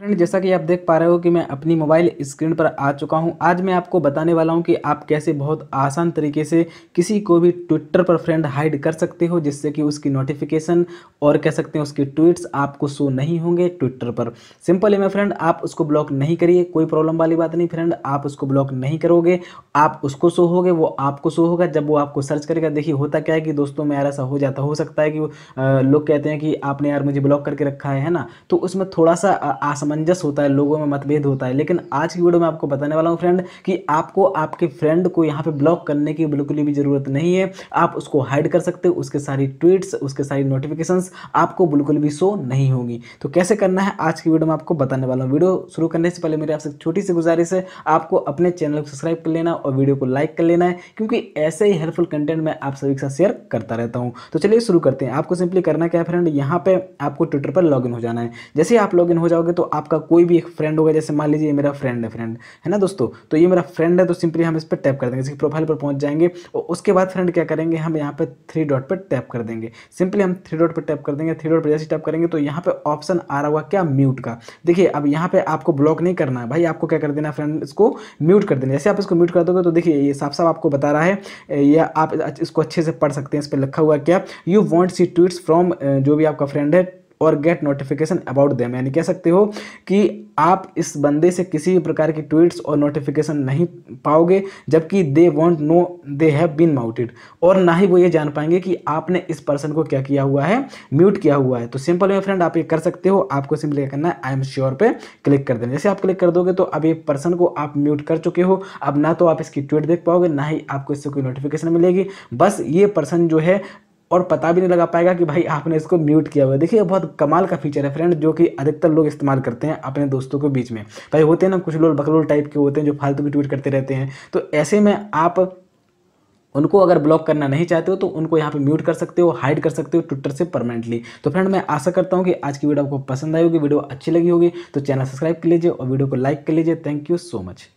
friend जैसा कि आप देख पा रहे हो कि मैं अपनी मोबाइल स्क्रीन पर आ चुका हूं आज मैं आपको बताने वाला हूं कि आप कैसे बहुत आसान तरीके से किसी को भी ट्विटर पर फ्रेंड हाइड कर सकते हो जिससे कि उसकी नोटिफिकेशन और कह सकते हैं उसके ट्वीट्स आपको शो नहीं होंगे ट्विटर पर सिंपल है मैं फ्रेंड आप उसको ब्लॉक नहीं करिए कोई प्रॉब्लम वाली बात नहीं फ्रेंड आप उसको ब्लॉक नहीं करोगे आप उसको शो होगे वो आपको शो होगा जब वो आपको सर्च करेगा देखिए होता क्या है कि दोस्तों में यार ऐसा हो जाता हो सकता है कि लोग कहते हैं कि आपने यार मुझे ब्लॉक करके रखा है ना तो उसमें थोड़ा सा आसान असमंजस होता है लोगों में मतभेद होता है लेकिन आज की वीडियो में आपको बताने वाला हूँ फ्रेंड कि आपको आपके फ्रेंड को यहाँ पे ब्लॉक करने की बिल्कुल भी ज़रूरत नहीं है आप उसको हाइड कर सकते हो उसके सारी ट्वीट्स उसके सारी नोटिफिकेशन आपको बिल्कुल भी शो नहीं होगी तो कैसे करना है आज की वीडियो में आपको बताने वाला हूँ वीडियो शुरू करने से पहले मेरी आपसे छोटी सी गुजारिश है आपको अपने चैनल को सब्सक्राइब कर लेना और वीडियो को लाइक कर लेना है क्योंकि ऐसे ही हेल्पफुल कंटेंट मैं आप सभी के साथ शेयर करता रहता हूँ तो चलिए शुरू करते हैं आपको सिंपली करना क्या है फ्रेंड यहाँ पे आपको ट्विटर पर लॉगिन हो जाना है जैसे ही आप लॉगिन हो जाओगे तो आपका कोई भी एक फ्रेंड होगा जैसे मान लीजिए मेरा फ्रेंड है फ्रेंड है ना दोस्तों तो ये मेरा फ्रेंड है तो सिंपली हम इस पर टैप कर देंगे इसकी प्रोफाइल पर पहुँच जाएंगे और उसके बाद फ्रेंड क्या करेंगे हम यहाँ पर थ्री डॉट पर टैप कर देंगे सिंपली हम थ्री डॉट पर टैप कर देंगे थ्री डॉट पर जैसे टैप करेंगे तो यहाँ पर ऑप्शन आ रहा हुआ क्या म्यूट का देखिए अब यहाँ पर आपको ब्लॉक नहीं करना है भाई आपको क्या कर देना फ्रेंड इसको म्यूट कर देना जैसे आप इसको म्यूट कर दोगे तो देखिए ये साफ साफ आपको बता रहा है या आप इसको अच्छे से पढ़ सकते हैं इस पर लिखा हुआ क्या you want see tweets from जो भी आपका फ्रेंड है और गेट नोटिफिकेशन अबाउट देम यानी कह सकते हो कि आप इस बंदे से किसी भी प्रकार की ट्वीट्स और नोटिफिकेशन नहीं पाओगे जबकि they won't know they have been muted और ना ही वो ये जान पाएंगे कि आपने इस पर्सन को क्या किया हुआ है म्यूट किया हुआ है तो सिंपल में फ्रेंड आप ये कर सकते हो आपको सिंपल क्या करना है आई एम श्योर पे क्लिक कर देना जैसे आप क्लिक कर दोगे तो अब ये पर्सन को आप म्यूट कर चुके हो अब ना तो आप इसकी ट्वीट देख पाओगे ना ही आपको इससे कोई नोटिफिकेशन मिलेगी बस ये पर्सन जो है और पता भी नहीं लगा पाएगा कि भाई आपने इसको म्यूट किया हुआ है देखिए बहुत कमाल का फीचर है फ्रेंड जो कि अधिकतर लोग इस्तेमाल करते हैं अपने दोस्तों के बीच में भाई होते हैं ना कुछ लोग बकलोल टाइप के होते हैं जो फालतू की ट्वीट करते रहते हैं तो ऐसे में आप उनको अगर ब्लॉक करना नहीं चाहते हो तो उनको यहाँ पे म्यूट कर सकते हो हाइड कर सकते हो ट्विटर से परमानेंटली तो फ्रेंड मैं आशा करता हूँ कि आज की वीडियो आपको पसंद आई होगी वीडियो अच्छी लगी होगी तो चैनल सब्सक्राइब कर लीजिए और वीडियो को लाइक कर लीजिए थैंक यू सो मच